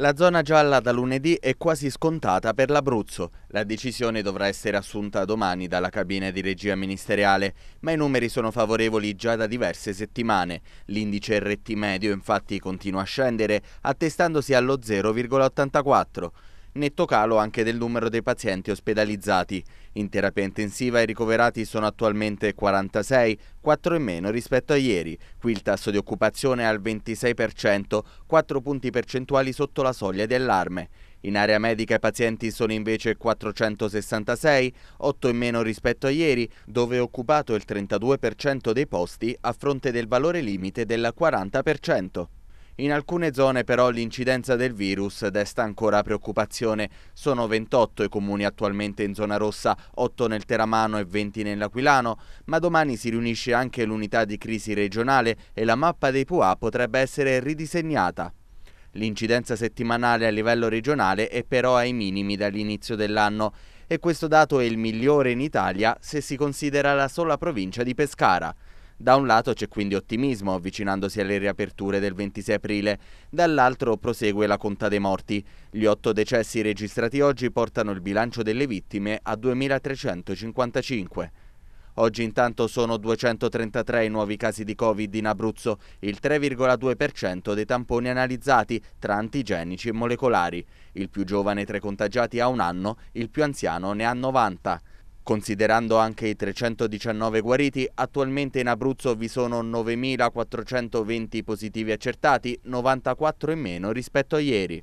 La zona gialla da lunedì è quasi scontata per l'Abruzzo. La decisione dovrà essere assunta domani dalla cabina di regia ministeriale, ma i numeri sono favorevoli già da diverse settimane. L'indice RT medio infatti continua a scendere, attestandosi allo 0,84 netto calo anche del numero dei pazienti ospedalizzati. In terapia intensiva i ricoverati sono attualmente 46, 4 in meno rispetto a ieri. Qui il tasso di occupazione è al 26%, 4 punti percentuali sotto la soglia di allarme. In area medica i pazienti sono invece 466, 8 in meno rispetto a ieri, dove è occupato il 32% dei posti a fronte del valore limite del 40%. In alcune zone però l'incidenza del virus desta ancora preoccupazione. Sono 28 i comuni attualmente in zona rossa, 8 nel Teramano e 20 nell'Aquilano, ma domani si riunisce anche l'unità di crisi regionale e la mappa dei PUA potrebbe essere ridisegnata. L'incidenza settimanale a livello regionale è però ai minimi dall'inizio dell'anno e questo dato è il migliore in Italia se si considera la sola provincia di Pescara. Da un lato c'è quindi ottimismo avvicinandosi alle riaperture del 26 aprile, dall'altro prosegue la conta dei morti. Gli otto decessi registrati oggi portano il bilancio delle vittime a 2.355. Oggi intanto sono 233 i nuovi casi di Covid in Abruzzo, il 3,2% dei tamponi analizzati tra antigenici e molecolari. Il più giovane tra i contagiati ha un anno, il più anziano ne ha 90. Considerando anche i 319 guariti, attualmente in Abruzzo vi sono 9.420 positivi accertati, 94 in meno rispetto a ieri.